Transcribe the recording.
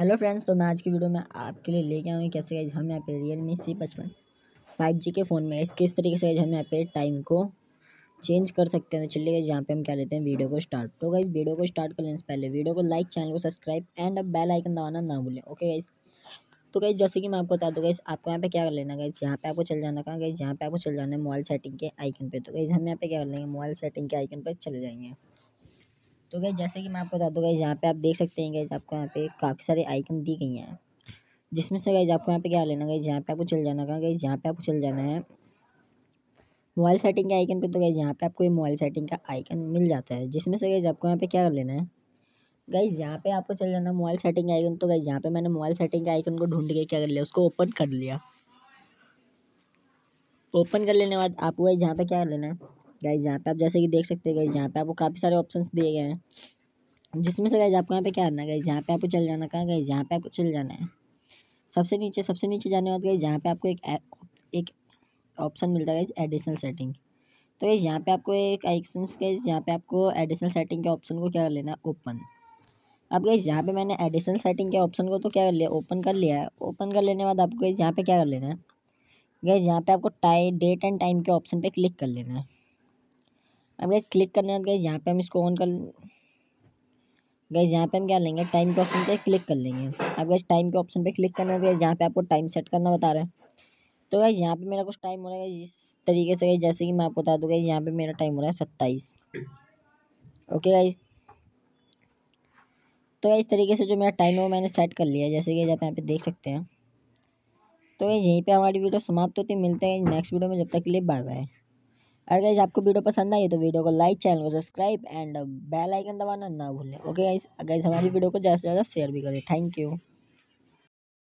hello friends तो मैं आज की वीडियो में आपके लिए लेके आऊँगी कैसे गाइज हम यहाँ पे रियल मी सी पचपन फाइव जी के फ़ोन में इस किस तरीके से हम यहाँ पे टाइम को चेंज कर सकते हैं तो चलिए गाइज यहाँ पे हम क्या लेते हैं वीडियो को स्टार्ट तो गाइज वीडियो को स्टार्ट करने से पहले वीडियो को लाइक चैनल को सब्सक्राइब एंड अब बेल आइकन दबाना ना भूलें ओके गाइज तो गाइज जैसे कि मैं आपको बता दूँ गाइज आपको यहाँ पे क्या कर लेना गाइज यहाँ पे आपको चल जाना कहाँ गाइज यहाँ पे आपको चल जाना है मोबाइल सेटिंग के आइकन पे तो गाइज हम यहाँ पे क्या कर लेंगे मोबाइल सेटिंग के आइकन पे चले जाएंगे तो गई जैसे कि मैं आपको बता दूँ गई यहाँ पे आप देख सकते हैं गई आपको यहाँ पे काफ़ी सारे आइकन दी गई हैं जिसमें से गई आपको यहाँ पे क्या लेना गई जहाँ पे आपको चल जाना गई जहाँ पे आपको चल जाना है मोबाइल सेटिंग के आइकन पे तो गई जहाँ पे आपको ये मोबाइल सेटिंग का आइकन मिल जाता है जिसमें से गई आपको यहाँ पे क्या कर लेना है गई जहाँ पे आपको चल जाना मोबाइल सेटिंग आइकन तो गई जहाँ पे मैंने मोबाइल सेटिंग के आइकन को ढूंढ के क्या कर लिया उसको ओपन कर लिया ओपन कर लेने के बाद आपको गई जहाँ पे क्या कर लेना है गाइज यहाँ पे आप जैसे कि देख सकते हैं गाइज यहाँ पे आपको काफ़ी सारे ऑप्शंस दिए गए हैं जिसमें से गाइज आपको यहाँ पे क्या करना है गाइज यहाँ पे आपको चल जाना कहाँ गाइज यहाँ पे आपको चल जाना है सबसे नीचे सबसे नीचे जाने बाद गाइज यहाँ पे आपको एक एक ऑप्शन मिलता है गाइज एडिशनल सेटिंग तो गाइज यहाँ पे आपको एक आइकन गाइज यहाँ पे आपको एडिशनल सेटिंग के ऑप्शन को क्या कर लेना है ओपन अब गाइज यहाँ पे मैंने एडिशनल सेटिंग के ऑप्शन को तो क्या कर लिया ओपन कर लिया है ओपन कर लेने के बाद आपको गाइज यहाँ पे क्या कर लेना है गाइज यहाँ पे आपको टाइम डेट एंड टाइम के ऑप्शन पे क्लिक कर लेना है अब गैस क्लिक करने बाद गैस यहाँ पे हम इसको ऑन कर गैस यहाँ पे हम क्या लेंगे टाइम के ऑप्शन पे क्लिक कर लेंगे अब गैस टाइम के ऑप्शन पे क्लिक करने गए यहाँ पे आपको टाइम सेट करना बता रहा है तो गैस यहाँ पे मेरा कुछ टाइम हो रहा है इस तरीके से गई जैसे कि मैं आपको बता दूँ गई यहाँ पर मेरा टाइम हो रहा है सत्ताईस ओके गाइज तो इस तरीके से जो मेरा टाइम है वो मैंने सेट कर लिया जैसे कि जब यहाँ पे देख सकते हैं तो यहीं पे हमारी वीडियो समाप्त होती है मिलते हैं नेक्स्ट वीडियो में जब तक के लिए बाय बाय अगर गाइज आपको वीडियो पसंद आई तो वीडियो को लाइक चैनल को सब्सक्राइब एंड बेल आइकन दबाना ना भूलें ओके गाइज गाइज हमारी वीडियो को ज़्यादा से ज़्यादा शेयर भी करें थैंक यू